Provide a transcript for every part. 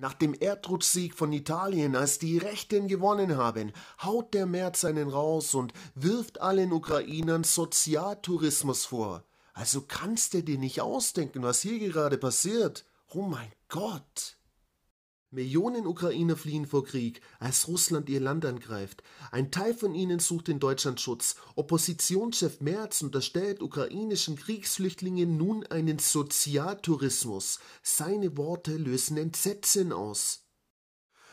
Nach dem Erdrutschsieg von Italien, als die Rechten gewonnen haben, haut der März einen raus und wirft allen Ukrainern Sozialtourismus vor. Also kannst du dir nicht ausdenken, was hier gerade passiert. Oh mein Gott! Millionen Ukrainer fliehen vor Krieg, als Russland ihr Land angreift. Ein Teil von ihnen sucht in Deutschland Schutz. Oppositionschef Merz unterstellt ukrainischen Kriegsflüchtlingen nun einen Sozialtourismus. Seine Worte lösen Entsetzen aus.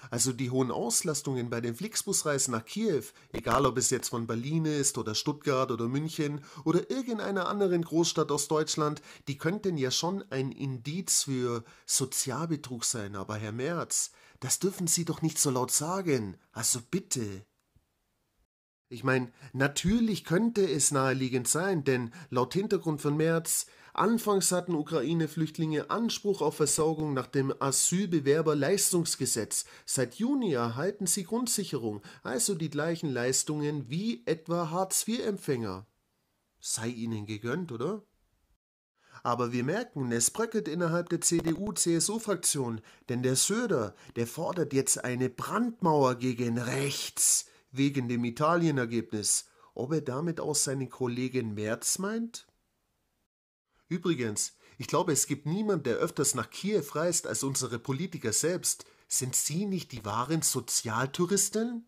Also die hohen Auslastungen bei den Flixbusreisen nach Kiew, egal ob es jetzt von Berlin ist oder Stuttgart oder München oder irgendeiner anderen Großstadt aus Deutschland, die könnten ja schon ein Indiz für Sozialbetrug sein. Aber Herr Merz, das dürfen Sie doch nicht so laut sagen. Also bitte. Ich meine, natürlich könnte es naheliegend sein, denn laut Hintergrund von Merz Anfangs hatten Ukraine-Flüchtlinge Anspruch auf Versorgung nach dem Asylbewerberleistungsgesetz. Seit Juni erhalten sie Grundsicherung, also die gleichen Leistungen wie etwa Hartz-IV-Empfänger. Sei ihnen gegönnt, oder? Aber wir merken, es bröckelt innerhalb der CDU-CSU-Fraktion, denn der Söder, der fordert jetzt eine Brandmauer gegen rechts wegen dem Italien-Ergebnis. Ob er damit auch seinen Kollegen Merz meint? Übrigens, ich glaube, es gibt niemanden, der öfters nach Kiew reist als unsere Politiker selbst. Sind Sie nicht die wahren Sozialtouristen?